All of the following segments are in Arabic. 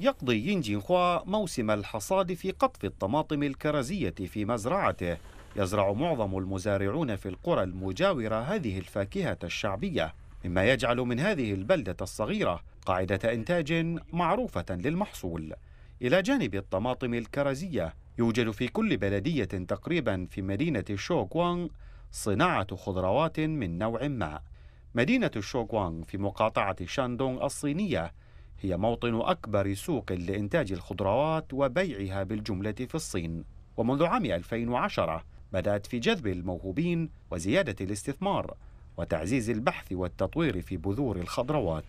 يقضي ينجين خوا موسم الحصاد في قطف الطماطم الكرزية في مزرعته يزرع معظم المزارعون في القرى المجاورة هذه الفاكهة الشعبية مما يجعل من هذه البلدة الصغيرة قاعدة إنتاج معروفة للمحصول إلى جانب الطماطم الكرزية يوجد في كل بلدية تقريبا في مدينة شوغوانغ صناعة خضروات من نوع ما مدينة شوغوانغ في مقاطعة شاندونغ الصينية هي موطن أكبر سوق لإنتاج الخضروات وبيعها بالجملة في الصين ومنذ عام 2010 بدأت في جذب الموهوبين وزيادة الاستثمار وتعزيز البحث والتطوير في بذور الخضروات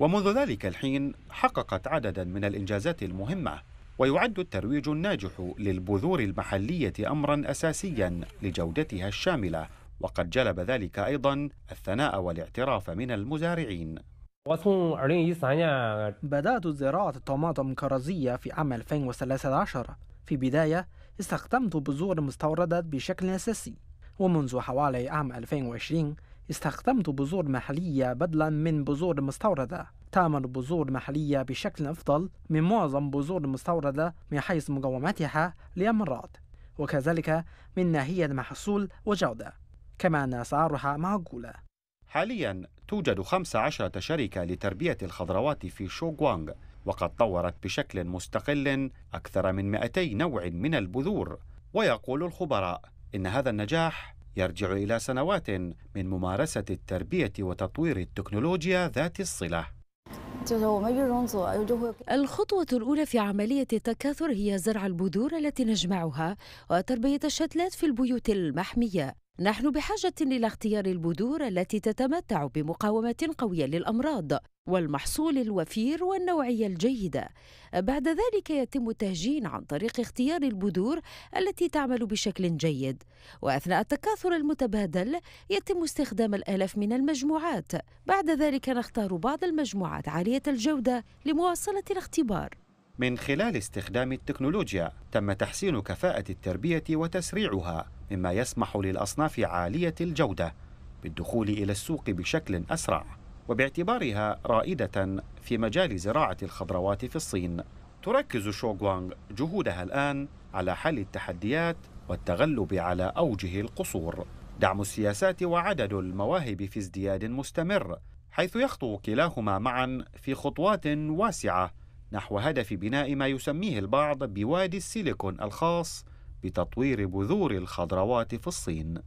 ومنذ ذلك الحين حققت عددا من الإنجازات المهمة ويعد الترويج الناجح للبذور المحلية أمرا أساسيا لجودتها الشاملة وقد جلب ذلك أيضا الثناء والاعتراف من المزارعين بدات زراعة الطماطم كرزية في عام 2013 في بداية استخدمت بذور مستوردة بشكل أساسي ومنذ حوالي عام 2020 استخدمت بذور محلية بدلا من بذور مستوردة تعمل بذور محلية بشكل أفضل من معظم بذور المستوردة من حيث مقاومتها لأمراض وكذلك من ناحية محصول وجودة كما أن أسعارها معقولة حاليا توجد 15 شركة لتربية الخضروات في شوغوانغ وقد طورت بشكل مستقل أكثر من 200 نوع من البذور ويقول الخبراء إن هذا النجاح يرجع إلى سنوات من ممارسة التربية وتطوير التكنولوجيا ذات الصلة الخطوة الأولى في عملية التكاثر هي زرع البذور التي نجمعها وتربية الشتلات في البيوت المحمية نحن بحاجة إلى اختيار البذور التي تتمتع بمقاومة قوية للأمراض والمحصول الوفير والنوعية الجيدة. بعد ذلك يتم التهجين عن طريق اختيار البذور التي تعمل بشكل جيد. وأثناء التكاثر المتبادل يتم استخدام الآلاف من المجموعات. بعد ذلك نختار بعض المجموعات عالية الجودة لمواصلة الاختبار. من خلال استخدام التكنولوجيا تم تحسين كفاءة التربية وتسريعها مما يسمح للأصناف عالية الجودة بالدخول إلى السوق بشكل أسرع وباعتبارها رائدة في مجال زراعة الخضروات في الصين تركز شوغوانغ جهودها الآن على حل التحديات والتغلب على أوجه القصور دعم السياسات وعدد المواهب في ازدياد مستمر حيث يخطو كلاهما معا في خطوات واسعة نحو هدف بناء ما يسميه البعض بوادي السيليكون الخاص بتطوير بذور الخضروات في الصين